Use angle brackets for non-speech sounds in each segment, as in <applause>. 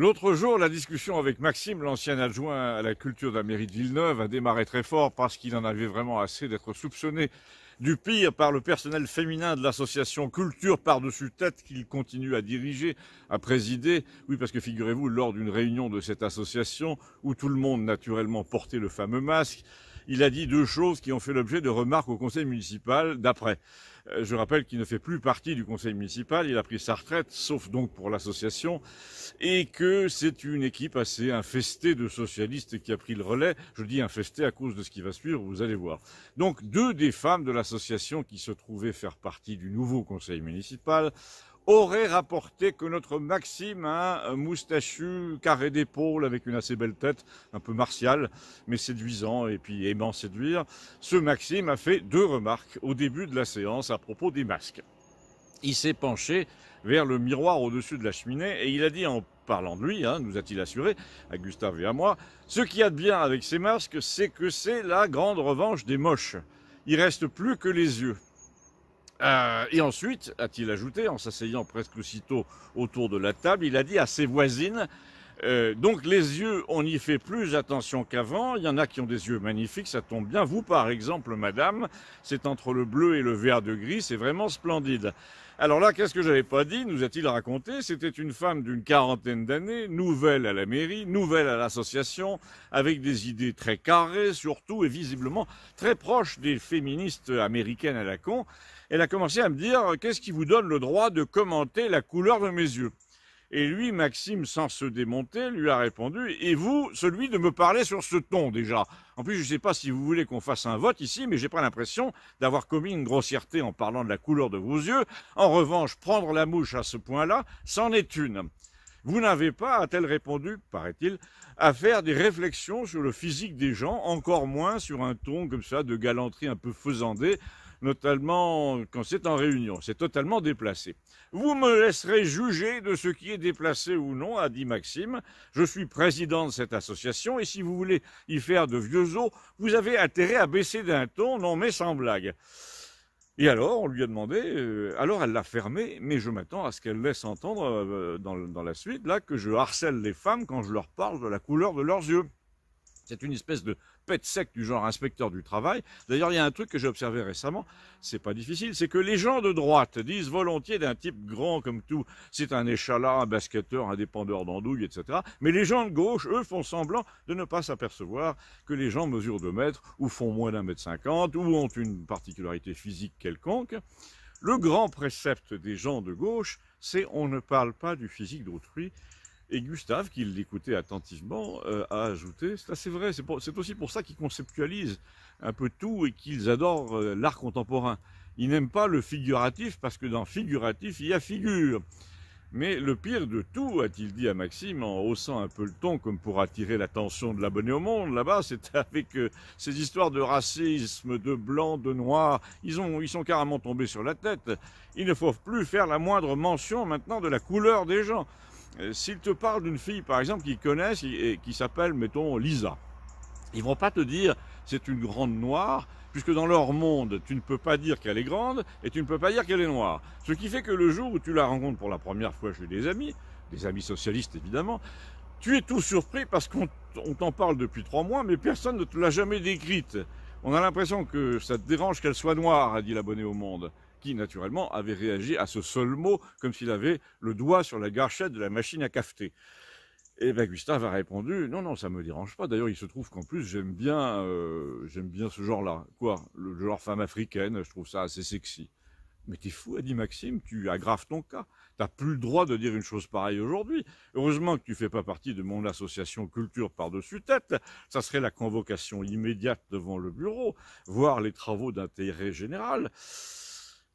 L'autre jour, la discussion avec Maxime, l'ancien adjoint à la culture de la mairie de Villeneuve, a démarré très fort parce qu'il en avait vraiment assez d'être soupçonné du pire par le personnel féminin de l'association Culture par-dessus tête qu'il continue à diriger, à présider. Oui, parce que figurez-vous, lors d'une réunion de cette association, où tout le monde naturellement portait le fameux masque, il a dit deux choses qui ont fait l'objet de remarques au conseil municipal d'après. Euh, je rappelle qu'il ne fait plus partie du conseil municipal, il a pris sa retraite, sauf donc pour l'association, et que c'est une équipe assez infestée de socialistes qui a pris le relais. Je dis infestée à cause de ce qui va suivre, vous allez voir. Donc deux des femmes de l'association qui se trouvaient faire partie du nouveau conseil municipal aurait rapporté que notre Maxime, hein, un moustachu, carré d'épaule, avec une assez belle tête, un peu martial, mais séduisant et puis aimant séduire, ce Maxime a fait deux remarques au début de la séance à propos des masques. Il s'est penché vers le miroir au-dessus de la cheminée et il a dit en parlant de lui, hein, nous a-t-il assuré, à Gustave et à moi, ce qu'il y a de bien avec ces masques, c'est que c'est la grande revanche des moches. Il reste plus que les yeux. Euh, et ensuite, a-t-il ajouté, en s'asseyant presque aussitôt autour de la table, il a dit à ses voisines, euh, donc les yeux, on y fait plus attention qu'avant. Il y en a qui ont des yeux magnifiques, ça tombe bien. Vous, par exemple, madame, c'est entre le bleu et le vert de gris, c'est vraiment splendide. Alors là, qu'est-ce que j'avais pas dit Nous a-t-il raconté C'était une femme d'une quarantaine d'années, nouvelle à la mairie, nouvelle à l'association, avec des idées très carrées surtout et visiblement très proches des féministes américaines à la con elle a commencé à me dire euh, qu'est-ce qui vous donne le droit de commenter la couleur de mes yeux Et lui, Maxime, sans se démonter, lui a répondu et vous, celui de me parler sur ce ton déjà. En plus, je ne sais pas si vous voulez qu'on fasse un vote ici, mais j'ai pas l'impression d'avoir commis une grossièreté en parlant de la couleur de vos yeux. En revanche, prendre la mouche à ce point-là, c'en est une. Vous n'avez pas, a-t-elle répondu, paraît-il, à faire des réflexions sur le physique des gens, encore moins sur un ton comme ça de galanterie un peu faisandée, notamment quand c'est en réunion. C'est totalement déplacé. Vous me laisserez juger de ce qui est déplacé ou non, a dit Maxime. Je suis président de cette association et si vous voulez y faire de vieux os, vous avez intérêt à baisser d'un ton, non mais sans blague. Et alors, on lui a demandé, euh, alors elle l'a fermé, mais je m'attends à ce qu'elle laisse entendre euh, dans la suite, là, que je harcèle les femmes quand je leur parle de la couleur de leurs yeux. C'est une espèce de pet sec du genre inspecteur du travail. D'ailleurs, il y a un truc que j'ai observé récemment, c'est pas difficile, c'est que les gens de droite disent volontiers d'un type grand comme tout, c'est un échalas, un basketteur, un dépendeur d'andouille, etc. Mais les gens de gauche, eux, font semblant de ne pas s'apercevoir que les gens mesurent 2 mètres, ou font moins d'un mètre cinquante, ou ont une particularité physique quelconque. Le grand précepte des gens de gauche, c'est on ne parle pas du physique d'autrui, et Gustave, qui l'écoutait attentivement, euh, a ajouté, c'est vrai, c'est aussi pour ça qu'ils conceptualisent un peu tout et qu'ils adorent euh, l'art contemporain. Ils n'aiment pas le figuratif parce que dans figuratif, il y a figure. Mais le pire de tout, a-t-il dit à Maxime en haussant un peu le ton comme pour attirer l'attention de l'abonné au monde là-bas, <laughs> c'est avec euh, ces histoires de racisme, de blanc, de noir, ils, ont, ils sont carrément tombés sur la tête. Il ne faut plus faire la moindre mention maintenant de la couleur des gens. Euh, s'ils te parlent d'une fille, par exemple, qu'ils connaissent et qui s'appelle, mettons, Lisa, ils vont pas te dire c'est une grande noire, puisque dans leur monde, tu ne peux pas dire qu'elle est grande et tu ne peux pas dire qu'elle est noire. Ce qui fait que le jour où tu la rencontres pour la première fois chez des amis, des amis socialistes évidemment, tu es tout surpris parce qu'on t'en parle depuis trois mois, mais personne ne te l'a jamais décrite. On a l'impression que ça te dérange qu'elle soit noire, a dit l'abonné au monde qui naturellement avait réagi à ce seul mot comme s'il avait le doigt sur la gâchette de la machine à cafeter. Et ben Gustave a répondu non non ça me dérange pas d'ailleurs il se trouve qu'en plus j'aime bien euh, j'aime bien ce genre là quoi le genre femme africaine je trouve ça assez sexy mais t'es fou a dit Maxime tu aggraves ton cas t'as plus le droit de dire une chose pareille aujourd'hui heureusement que tu fais pas partie de mon association culture par dessus tête ça serait la convocation immédiate devant le bureau voir les travaux d'intérêt général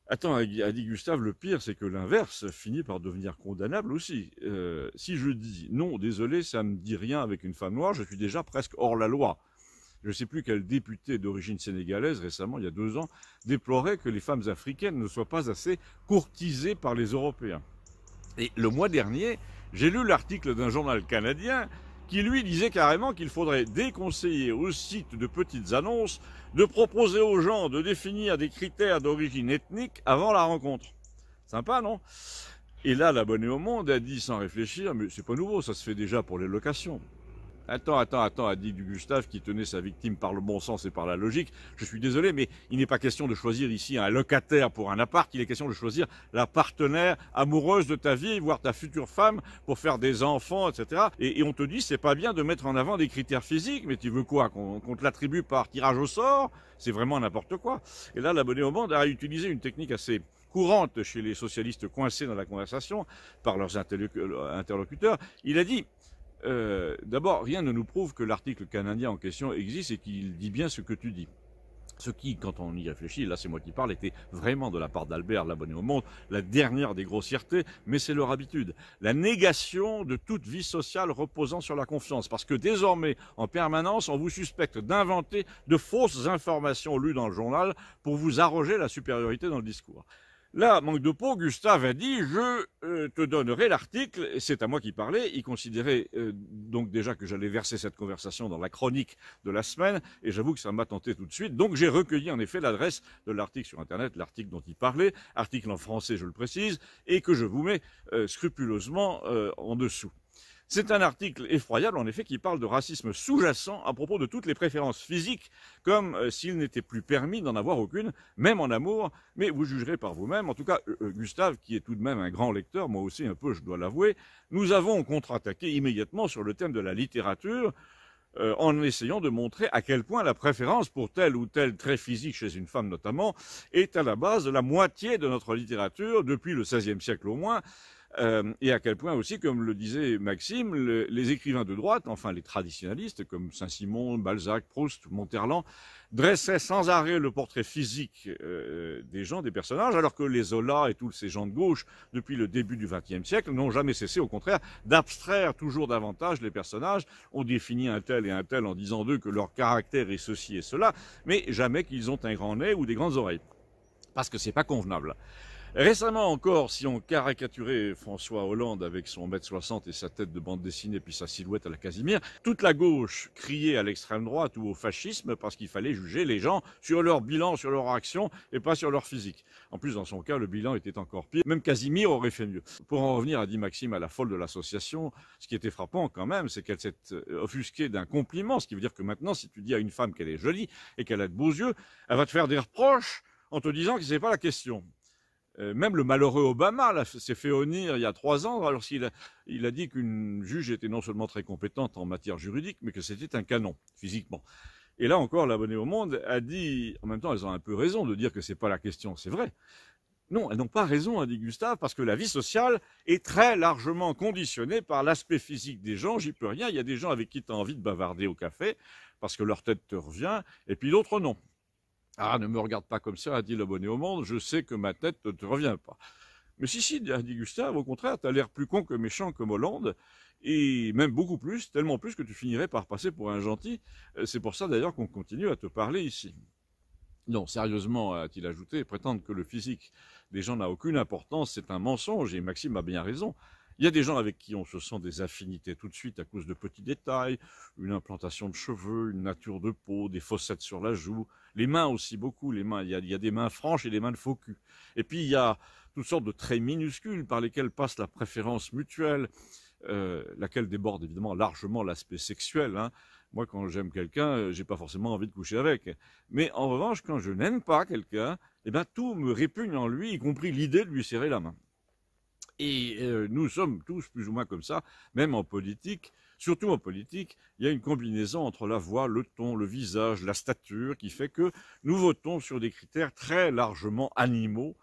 Attends, a dit Gustave, le pire, c'est que l'inverse finit par devenir condamnable aussi. Euh, si je dis non, désolé, ça me dit rien avec une femme noire, je suis déjà presque hors la loi. Je ne sais plus quel député d'origine sénégalaise, récemment, il y a deux ans, déplorait que les femmes africaines ne soient pas assez courtisées par les Européens. Et le mois dernier, j'ai lu l'article d'un journal canadien qui lui disait carrément qu'il faudrait déconseiller aux sites de petites annonces de proposer aux gens de définir des critères d'origine ethnique avant la rencontre. Sympa, non Et là, l'abonné au monde a dit sans réfléchir, mais c'est pas nouveau, ça se fait déjà pour les locations. Attends, attends, attends, a dit Gustave qui tenait sa victime par le bon sens et par la logique. Je suis désolé, mais il n'est pas question de choisir ici un locataire pour un appart, il est question de choisir la partenaire amoureuse de ta vie, voire ta future femme, pour faire des enfants, etc. Et, on te dit, c'est pas bien de mettre en avant des critères physiques, mais tu veux quoi Qu'on te l'attribue par tirage au sort C'est vraiment n'importe quoi. Et là, l'abonné au monde a utilisé une technique assez courante chez les socialistes coincés dans la conversation par leurs euh, interlocuteurs. Il a dit, euh, d'abord, rien ne nous prouve que l'article canadien en question existe et qu'il dit bien ce que tu dis. Ce qui, quand on y réfléchit, là c'est moi qui parle, était vraiment de la part d'Albert, l'abonné au monde, la dernière des grossièretés, mais c'est leur habitude. La négation de toute vie sociale reposant sur la confiance. Parce que désormais, en permanence, on vous suspecte d'inventer de fausses informations lues dans le journal pour vous arroger la supériorité dans le discours. Là, manque de peau, Gustave a dit je euh, te donnerai l'article. C'est à moi qui parlais. Il considérait euh, donc déjà que j'allais verser cette conversation dans la chronique de la semaine, et j'avoue que ça m'a tenté tout de suite. Donc j'ai recueilli en effet l'adresse de l'article sur Internet, l'article dont il parlait, article en français, je le précise, et que je vous mets euh, scrupuleusement en dessous. C'est un article effroyable, en effet, qui parle de racisme sous-jacent à propos de toutes les préférences physiques, comme euh, s'il n'était plus permis d'en avoir aucune, même en amour, mais vous jugerez par vous-même. En tout cas, euh, Gustave, qui est tout de même un grand lecteur, moi aussi un peu, je dois l'avouer, nous avons contre-attaqué immédiatement sur le thème de la littérature, euh, en essayant de montrer à quel point la préférence pour tel ou tel trait physique chez une femme notamment est à la base de la moitié de notre littérature depuis le XVIe siècle au moins, euh, et à quel point aussi, comme le disait Maxime, les écrivains de droite, enfin les traditionalistes comme Saint-Simon, Balzac, Proust, Monterland, dressaient sans arrêt le portrait physique euh, des gens, des personnages, alors que les Zola et tous ces gens de gauche, depuis le début du XXe siècle, n'ont jamais cessé, au contraire, d'abstraire toujours davantage les personnages. On définit un tel et un tel en disant d'eux que leur caractère est ceci et cela, mais jamais qu'ils ont un grand nez ou des grandes oreilles, parce que c'est pas convenable. Récemment encore, si on caricaturait François Hollande avec son mètre soixante et sa tête de bande dessinée puis sa silhouette à la Casimir, toute la gauche criait à l'extrême droite ou au fascisme parce qu'il fallait juger les gens sur leur bilan, sur leur action et pas sur leur physique. En plus, dans son cas, le bilan était encore pire. Même Casimir aurait fait mieux. Pour en revenir à dit Maxime, à la folle de l'association, ce qui était frappant quand même, c'est qu'elle s'est euh, offusquée d'un compliment, ce qui veut dire que maintenant, si tu dis à une femme qu'elle est jolie et qu'elle a de beaux yeux, elle va te faire des reproches en te disant que ce n'est pas la question. Euh, même le malheureux Obama s'est fait honnir il y a trois ans, alors a, a dit qu'une juge était non seulement très compétente en matière juridique, mais que c'était un canon, physiquement. Et là encore, l'abonné au monde a dit, en même temps, elles ont un peu raison de dire que c'est pas la question, c'est vrai. Non, elles n'ont pas raison, a dit Gustave, parce que la vie sociale est très largement conditionnée par l'aspect physique des gens. J'y peux rien. Il y a des gens avec qui tu as envie de bavarder au café parce que leur tête te revient, et puis d'autres non. Ah, ne me regarde pas comme ça, a dit l'abonné au monde, je sais que ma tête ne te revient pas. Mais si, si, a dit Gustave, au contraire, tu as l'air plus con que méchant comme Hollande, et même beaucoup plus, tellement plus que tu finirais par passer pour un gentil. Euh, c'est pour ça d'ailleurs qu'on continue à te parler ici. Non, sérieusement, a-t-il ajouté, prétendre que le physique des gens n'a aucune importance, c'est un mensonge, et Maxime a bien raison. Il y a des gens avec qui on se sent des affinités tout de suite à cause de petits détails, une implantation de cheveux, une nature de peau, des fossettes sur la joue, les mains aussi beaucoup, les mains, il y a, des mains franches et des mains de Et puis il y a toutes sortes de traits minuscules par lesquels passe la préférence mutuelle, euh, laquelle déborde évidemment largement l'aspect sexuel. Hein. Moi, quand j'aime quelqu'un, euh, j'ai pas forcément envie de coucher avec. Mais en revanche, quand je n'aime pas quelqu'un, eh ben tout me répugne en lui, y compris l'idée de lui serrer la main. Et euh, nous sommes tous plus ou moins comme ça, même en politique. Surtout en politique, il y a une combinaison entre la voix, le ton, le visage, la stature, qui fait que nous votons sur des critères très largement animaux,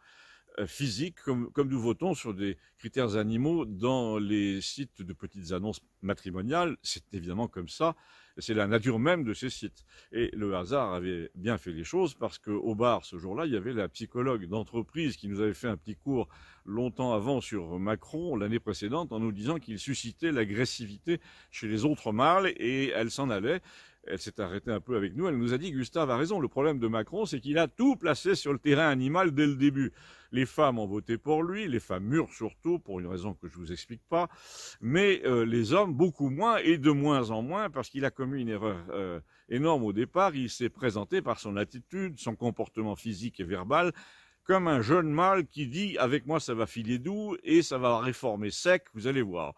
euh, physique, comme, comme nous votons sur des critères animaux dans les sites de petites annonces matrimoniales. C'est évidemment comme ça. C'est la nature même de ces sites. Et le hasard avait bien fait les choses parce qu'au bar, ce jour-là, il y avait la psychologue d'entreprise qui nous avait fait un petit cours longtemps avant sur Macron l'année précédente en nous disant qu'il suscitait l'agressivité chez les autres mâles et elle s'en allait elle s'est arrêtée un peu avec nous, elle nous a dit, Gustave a raison, le problème de Macron, c'est qu'il a tout placé sur le terrain animal dès le début. Les femmes ont voté pour lui, les femmes mûres surtout, pour une raison que je vous explique pas, mais euh, les hommes beaucoup moins et de moins en moins, parce qu'il a commis une erreur euh, énorme au départ, il s'est présenté par son attitude, son comportement physique et verbal, comme un jeune mâle qui dit avec moi ça va filer doux et ça va réformer sec, vous allez voir.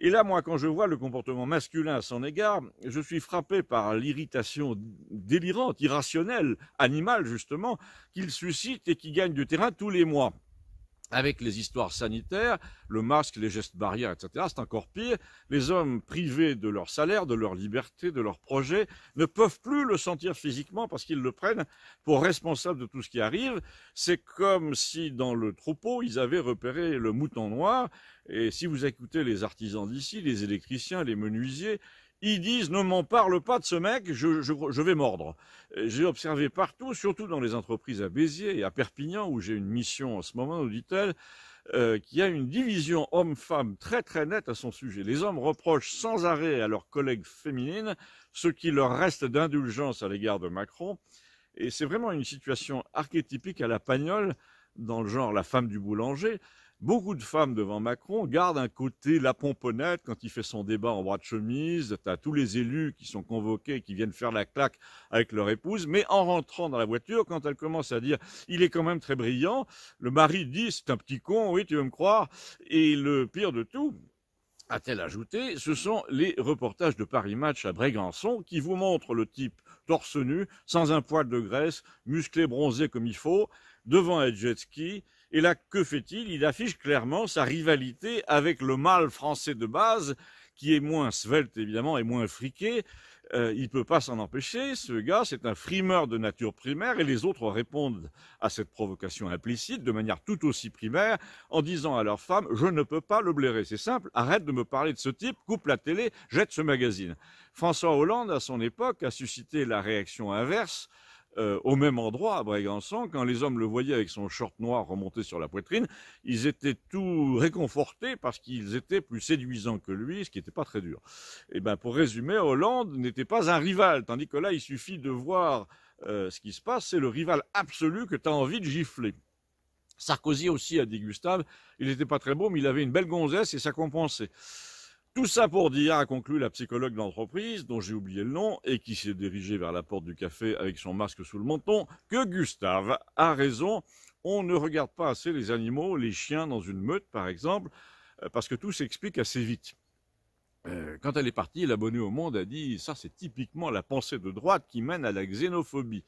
Et là, moi, quand je vois le comportement masculin à son égard, je suis frappé par l'irritation délirante, irrationnelle, animale justement, qu'il suscite et qui gagne du terrain tous les mois avec les histoires sanitaires, le masque, les gestes barrières, etc. C'est encore pire. Les hommes privés de leur salaire, de leur liberté, de leur projet, ne peuvent plus le sentir physiquement parce qu'ils le prennent pour responsable de tout ce qui arrive. C'est comme si dans le troupeau, ils avaient repéré le mouton noir. Et si vous écoutez les artisans d'ici, les électriciens, les menuisiers, ils disent ne m'en parle pas de ce mec, je, vais mordre. J'ai observé partout, surtout dans les entreprises à Béziers et à Perpignan, où j'ai une mission en ce moment, nous dit-elle, euh, qu'il y a une division homme-femme très très nette à son sujet. Les hommes reprochent sans arrêt à leurs collègues féminines ce qui leur reste d'indulgence à l'égard de Macron. Et c'est vraiment une situation archétypique à la pagnole, dans le genre la femme du boulanger, beaucoup de femmes devant Macron gardent un côté la pomponnette quand il fait son débat en bras de chemise. T'as tous les élus qui sont convoqués, qui viennent faire la claque avec leur épouse. Mais en rentrant dans la voiture, quand elle commence à dire, il est quand même très brillant, le mari dit, c'est un petit con, oui, tu veux me croire. Et le pire de tout, a-t-elle ajouté, ce sont les reportages de Paris Match à Brégançon qui vous montrent le type torse nu, sans un poil de graisse, musclé bronzé comme il faut, devant un jet ski, et là, que fait-il Il affiche clairement sa rivalité avec le mâle français de base, qui est moins svelte évidemment et moins friqué. Euh, il ne peut pas s'en empêcher. Ce gars, c'est un frimeur de nature primaire et les autres répondent à cette provocation implicite de manière tout aussi primaire en disant à leur femme Je ne peux pas le blairer. C'est simple, arrête de me parler de ce type, coupe la télé, jette ce magazine. François Hollande, à son époque, a suscité la réaction inverse euh, au même endroit à Brégançon, quand les hommes le voyaient avec son short noir remonté sur la poitrine, ils étaient tout réconfortés parce qu'ils étaient plus séduisants que lui, ce qui n'était pas très dur. Et eh ben pour résumer, Hollande n'était pas un rival, tandis que là il suffit de voir euh, ce qui se passe, c'est le rival absolu que tu as envie de gifler. Sarkozy aussi a dit Gustave, il n'était pas très beau, mais il avait une belle gonzesse et ça compensait. Tout ça pour dire, a conclu la psychologue d'entreprise, dont j'ai oublié le nom, et qui s'est dirigée vers la porte du café avec son masque sous le menton, que Gustave a raison, on ne regarde pas assez les animaux, les chiens dans une meute par exemple, euh, parce que tout s'explique assez vite. Euh, quand elle est partie, l'abonné au monde a dit ⁇ ça c'est typiquement la pensée de droite qui mène à la xénophobie ⁇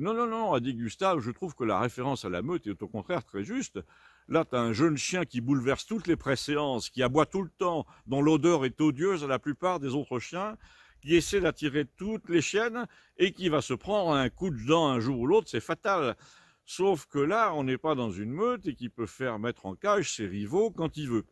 non, non, non, a dit Gustave, je trouve que la référence à la meute est au contraire très juste. Là, tu as un jeune chien qui bouleverse toutes les préséances, qui aboie tout le temps, dont l'odeur est odieuse à la plupart des autres chiens, qui essaie d'attirer toutes les chiennes et qui va se prendre un coup de dent un jour ou l'autre, c'est fatal. Sauf que là, on n'est pas dans une meute et qui peut faire mettre en cage ses rivaux quand il veut.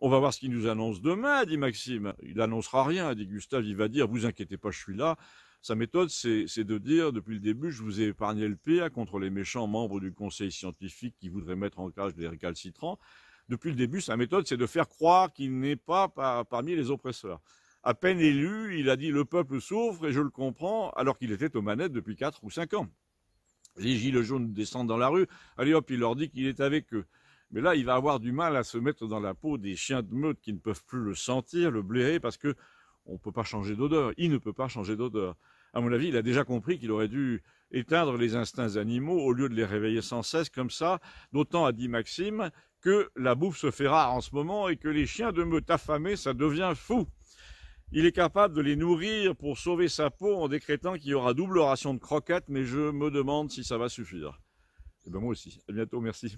On va voir ce qu'il nous annonce demain, dit Maxime. Il n'annoncera rien, dit Gustave. Il va dire, vous inquiétez pas, je suis là. Sa méthode, c'est de dire, depuis le début, je vous ai épargné le pire contre les méchants membres du conseil scientifique qui voudraient mettre en cage les récalcitrants. Depuis le début, sa méthode, c'est de faire croire qu'il n'est pas parmi les oppresseurs. À peine élu, il a dit le peuple souffre et je le comprends, alors qu'il était aux manettes depuis 4 ou 5 ans. Les gilets jaunes descendent dans la rue, allez hop, il leur dit qu'il est avec eux. Mais là, il va avoir du mal à se mettre dans la peau des chiens de meute qui ne peuvent plus le sentir, le blairer, parce que on ne peut pas changer d'odeur. Il ne peut pas changer d'odeur. À mon avis, il a déjà compris qu'il aurait dû éteindre les instincts animaux au lieu de les réveiller sans cesse comme ça. D'autant, a dit Maxime, que la bouffe se fait rare en ce moment et que les chiens de me affamés, ça devient fou. Il est capable de les nourrir pour sauver sa peau en décrétant qu'il y aura double ration de croquettes, mais je me demande si ça va suffire. et eh bien moi aussi. À bientôt, merci.